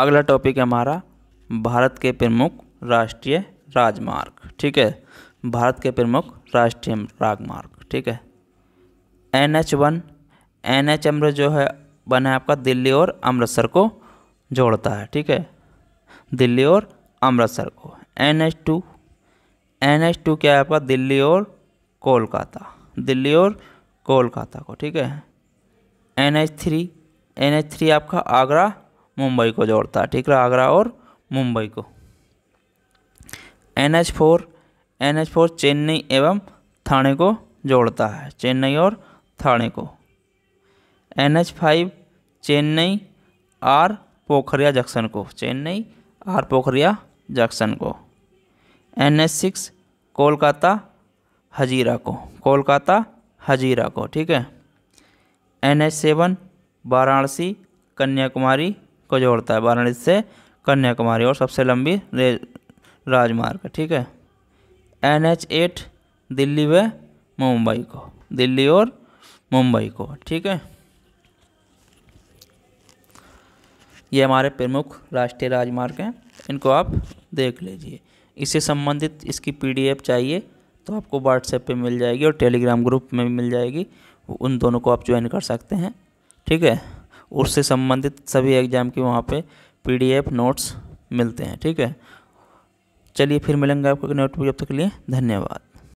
अगला टॉपिक है हमारा भारत के प्रमुख राष्ट्रीय राजमार्ग ठीक है भारत के प्रमुख राष्ट्रीय राजमार्ग ठीक है N H one N H अमृत जो है बना है आपका दिल्ली और अमृतसर को जोड़ता है ठीक है दिल्ली और अमृतसर को N H two N H two क्या है आपका दिल्ली और कोलकाता दिल्ली और कोलकाता को ठीक है N H three N H three आपका आगरा मुंबई को जोड़ता है ठीक है आगरा और मुंबई को N H four N H four Chennai एवं थाने को जोड़ता है चेन्नई और थाने को एन एच फाइव चेन्नई आर पोखरिया जंक्शन को चेन्नई आर पोखरिया जंक्शन को N H six Kolkata Hazira को कोलकाता हजीरा को ठीक है N H seven Varanasi Kanyakumari को जोड़ता है वाराणसी से कन्याकुमारी और सबसे लंबी राजमार्ग ठीक है एन एच एट दिल्ली व मुंबई को दिल्ली और मुंबई को ठीक है ये हमारे प्रमुख राष्ट्रीय राजमार्ग हैं इनको आप देख लीजिए इससे संबंधित इसकी पीडीएफ चाहिए तो आपको व्हाट्सएप पे मिल जाएगी और टेलीग्राम ग्रुप में भी मिल जाएगी उन दोनों को आप ज्वाइन कर सकते हैं ठीक है उससे संबंधित सभी एग्ज़ाम के वहाँ पे पीडीएफ नोट्स मिलते हैं ठीक है चलिए फिर मिलेंगे आपको नोट जब तक के लिए धन्यवाद